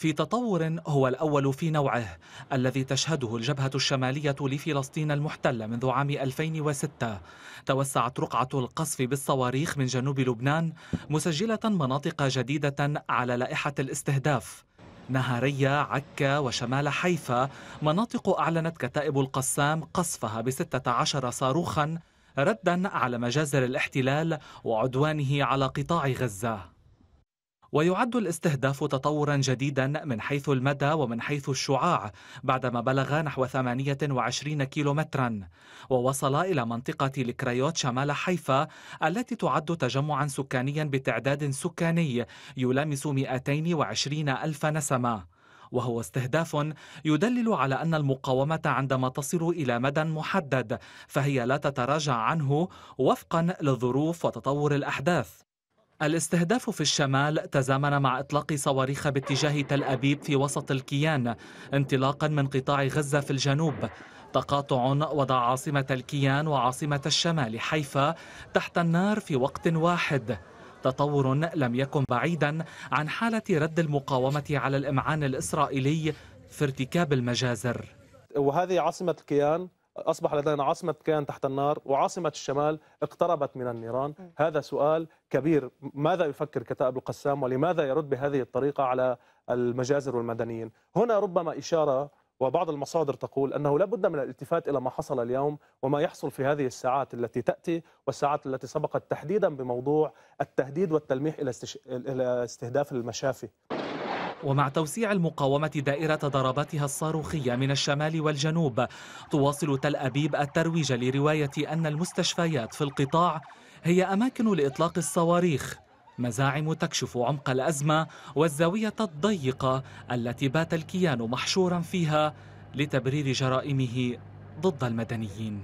في تطور هو الأول في نوعه الذي تشهده الجبهة الشمالية لفلسطين المحتلة منذ عام 2006 توسعت رقعة القصف بالصواريخ من جنوب لبنان مسجلة مناطق جديدة على لائحة الاستهداف نهارية عكا وشمال حيفا مناطق أعلنت كتائب القسام قصفها بستة عشر صاروخا ردا على مجازر الاحتلال وعدوانه على قطاع غزة ويعد الاستهداف تطورا جديدا من حيث المدى ومن حيث الشعاع بعدما بلغ نحو 28 كيلومترا ووصل إلى منطقة الكريوت شمال حيفا التي تعد تجمعا سكانيا بتعداد سكاني يلامس 220 ألف نسمة وهو استهداف يدلل على أن المقاومة عندما تصل إلى مدى محدد فهي لا تتراجع عنه وفقا للظروف وتطور الأحداث الاستهداف في الشمال تزامن مع إطلاق صواريخ باتجاه تل أبيب في وسط الكيان انطلاقا من قطاع غزة في الجنوب تقاطع وضع عاصمة الكيان وعاصمة الشمال حيفا تحت النار في وقت واحد تطور لم يكن بعيدا عن حالة رد المقاومة على الإمعان الإسرائيلي في ارتكاب المجازر وهذه عاصمة الكيان أصبح لدينا عاصمة كيان تحت النار وعاصمة الشمال اقتربت من النيران هذا سؤال كبير ماذا يفكر كتائب القسام ولماذا يرد بهذه الطريقة على المجازر والمدنيين هنا ربما إشارة وبعض المصادر تقول أنه لا بد من الالتفات إلى ما حصل اليوم وما يحصل في هذه الساعات التي تأتي والساعات التي سبقت تحديدا بموضوع التهديد والتلميح إلى استهداف المشافي ومع توسيع المقاومة دائرة ضرباتها الصاروخية من الشمال والجنوب تواصل تل أبيب الترويج لرواية أن المستشفيات في القطاع هي أماكن لإطلاق الصواريخ مزاعم تكشف عمق الأزمة والزاوية الضيقة التي بات الكيان محشورا فيها لتبرير جرائمه ضد المدنيين